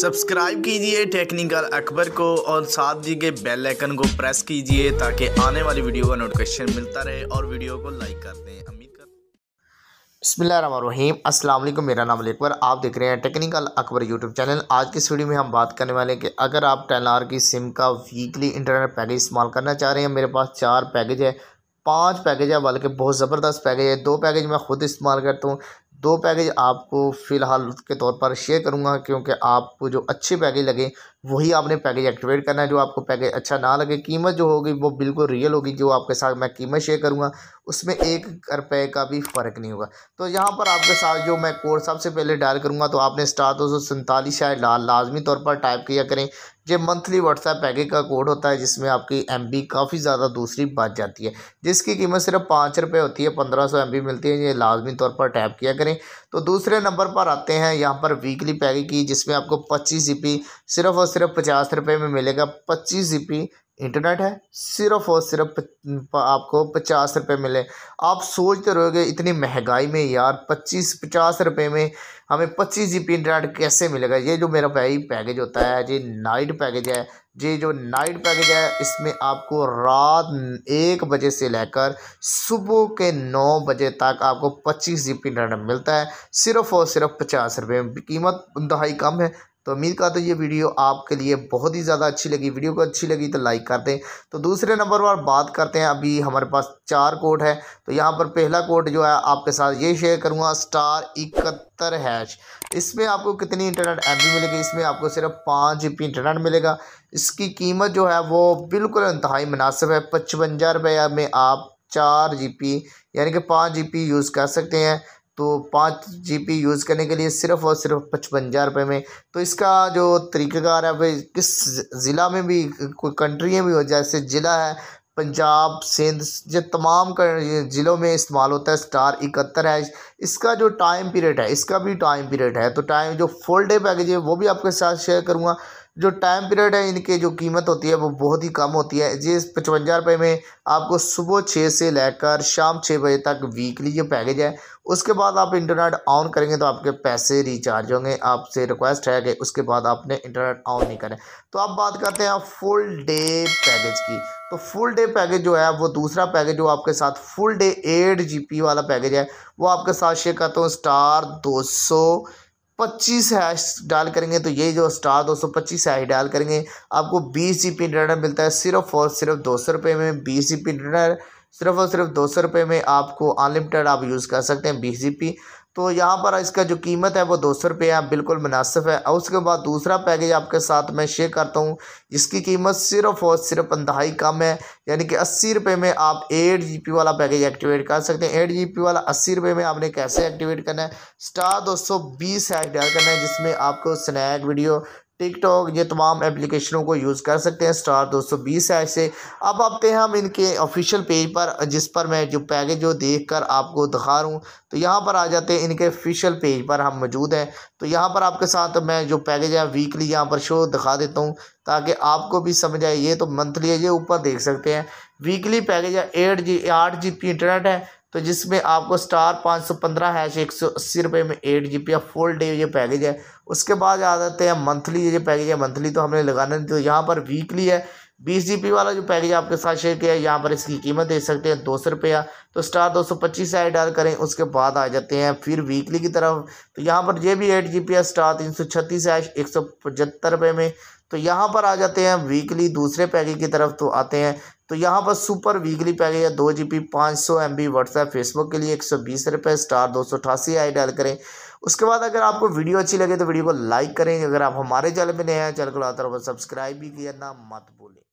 subscribe कीजिए technical Akbar को और साथ दिए बेल आइकन को प्रेस कीजिए ताकि आने वाली वीडियो का नोटिफिकेशन मिलता रहे और वीडियो को लाइक कर दें अमीर कर बसमीम असल मेरा नाम अकबर आप देख रहे हैं टेक्निकल अकबर यूट्यूब चैनल आज की इस वीडियो में हम बात करने वाले हैं कि अगर आप टेन की सिम का वीकली इंटरनेट पैकेज इस्तेमाल करना चाह रहे हैं मेरे पास चार पैकेज है पांच पैकेज है बल्कि बहुत ज़बरदस्त पैकेज है दो पैकेज मैं ख़ुद इस्तेमाल करता हूँ दो पैकेज आपको फ़िलहाल के तौर पर शेयर करूंगा क्योंकि आपको जो अच्छे पैकेज लगे वही आपने पैकेज एक्टिवेट करना है जो आपको पैकेज अच्छा ना लगे कीमत जो होगी वो बिल्कुल रियल होगी जो आपके साथ मैं कीमत शेयर करूँगा उसमें एक रुपये का भी फ़र्क नहीं होगा तो यहाँ पर आपके साथ जो मैं कोड सबसे पहले डायल करूँगा तो आपने स्टार दो सौ सैंतालीस शायद लाजमी तौर पर टाइप किया करें ये मंथली व्हाट्सएप पैकेज का कोड होता है जिसमें आपकी एम काफ़ी ज़्यादा दूसरी बच जाती है जिसकी कीमत सिर्फ पाँच रुपये होती है पंद्रह सौ एम मिलती है ये लाजमी तौर पर टैप किया करें तो दूसरे नंबर पर आते हैं यहाँ पर वीकली पैकेज की जिसमें आपको पच्चीस जी सिर्फ़ और सिर्फ पचास रुपये में मिलेगा पच्चीस जी इंटरनेट है सिर्फ और सिर्फ आपको पचास रुपये मिले आप सोचते रहोगे इतनी महंगाई में यार पच्चीस पचास रुपये में हमें पच्चीस जी बी इंटरनेट कैसे मिलेगा ये जो मेरा भाई पैकेज होता है जी नाइट पैकेज है जी जो नाइट पैकेज है इसमें आपको रात एक बजे से लेकर सुबह के नौ बजे तक आपको पच्चीस जी बी इंटरनेट मिलता है सिर्फ और सिर्फ पचास रुपये में कीमत दहाई कम है तो उम्मीद करता हूँ ये वीडियो आपके लिए बहुत ही ज़्यादा अच्छी लगी वीडियो को अच्छी लगी तो लाइक कर दें तो दूसरे नंबर पर बात करते हैं अभी हमारे पास चार कोड है तो यहाँ पर पहला कोड जो है आपके साथ ये शेयर करूँगा स्टार इकहत्तर हैश इसमें आपको कितनी इंटरनेट एम मिलेगी इसमें आपको सिर्फ पाँच जी इंटरनेट मिलेगा इसकी कीमत जो है वो बिल्कुल इंतहाई मुनासिब है पचवंजा रुपये में आप चार जी यानी कि पाँच जी यूज़ कर सकते हैं तो पाँच जी यूज़ करने के लिए सिर्फ़ और सिर्फ पचपन हज़ार रुपये में तो इसका जो तरीक़ाकार है किस ज़िला में भी कोई कंट्री में भी हो जैसे ज़िला है पंजाब सिंध ये तमाम ज़िलों में इस्तेमाल होता है स्टार इकहत्तर है इसका जो टाइम पीरियड है इसका भी टाइम पीरियड है तो टाइम जो फोल्ड डे पैकेज है वो भी आपके साथ शेयर करूँगा जो टाइम पीरियड है इनके जो कीमत होती है वो बहुत ही कम होती है जिस पचवंजा रुपये में आपको सुबह छः से लेकर शाम छः बजे तक वीकली जो पैकेज है उसके बाद आप इंटरनेट ऑन करेंगे तो आपके पैसे रिचार्ज होंगे आपसे रिक्वेस्ट है कि उसके बाद आपने इंटरनेट ऑन नहीं करें तो आप बात करते हैं आप फुल डे पैकेज की तो फुल डे पैकेज जो है वो दूसरा पैकेज जो आपके साथ फुल डे एट जी वाला पैकेज है वो आपके साथ शेयर करता हूँ स्टार दो पच्चीस हैश डाल करेंगे तो ये जो स्टार दो सौ पच्चीस हैश डाल करेंगे आपको बीस जी पी इंटरनेट मिलता है सिर्फ और सिर्फ दो सौ रुपये में बीस जी पी इंटरनेट सिर्फ और सिर्फ दो सौ रुपये में आपको अनलिमिटेड आप यूज़ कर सकते हैं बीस जी पी तो यहाँ पर इसका जो कीमत है वो दो सौ रुपये है बिल्कुल मुनासिब है और उसके बाद दूसरा पैकेज आपके साथ मैं शेयर करता हूँ इसकी कीमत सिर्फ और सिर्फ अंधाई कम है यानी कि अस्सी रुपये में आप एट जी पी वाला पैकेज एक्टिवेट कर सकते हैं एट जी पी वाला अस्सी रुपये में आपने कैसे एक्टिवेट करना है स्टार दो सौ बीस है करना है जिसमें आपको स्नैक वीडियो टिकटॉक ये तमाम एप्लीकेशनों को यूज़ कर सकते हैं स्टार दो सौ बीस है ऐसे अब आते हैं हम इनके ऑफिशियल पेज पर जिस पर मैं जो पैकेज जो देख कर आपको दिखा रहा हूँ तो यहाँ पर आ जाते हैं इनके ऑफिशियल पेज पर हम मौजूद हैं तो यहाँ पर आपके साथ मैं जो पैकेज है वीकली यहाँ पर शो दिखा देता हूँ ताकि आपको भी समझ आए ये तो मंथली है ये ऊपर देख सकते हैं वीकली पैकेज है एट जी आठ जी पी इंटरनेट है तो जिसमें आपको स्टार पाँच सौ पंद्रह हैश एक सौ अस्सी रुपये में एट जी पी या फुल डे ये पैकेज है उसके बाद आ जाते हैं मंथली ये पैकेज है मंथली तो हमने लगाना नहीं तो यहाँ पर वीकली है बीस जी पी वाला जो पैकेज आपके साथ शेयर किया है यहाँ पर इसकी कीमत दे सकते हैं दो सौ रुपया तो स्टार दो सौ पच्चीस ऐड डाल करें उसके बाद आ जाते हैं फिर वीकली की तरफ तो यहाँ पर ये भी एट जी पी है स्टार तीन सौ छत्तीस हैश एक सौ पचहत्तर रुपये में तो यहाँ पर आ जाते हैं वीकली दूसरे पैकेज की तरफ तो आते हैं तो यहाँ पर सुपर वीकली पैकेज है दो जी बी पाँच सौ एम बी व्हाट्सएप फेसबुक के लिए एक सौ बीस रुपये स्टार दो सौ अठासी आई डायल करें उसके बाद अगर आपको वीडियो अच्छी लगे तो वीडियो को लाइक करें अगर आप हमारे चैनल में नए हैं चैनल को लगातार सब्सक्राइब भी किया ना मत बोले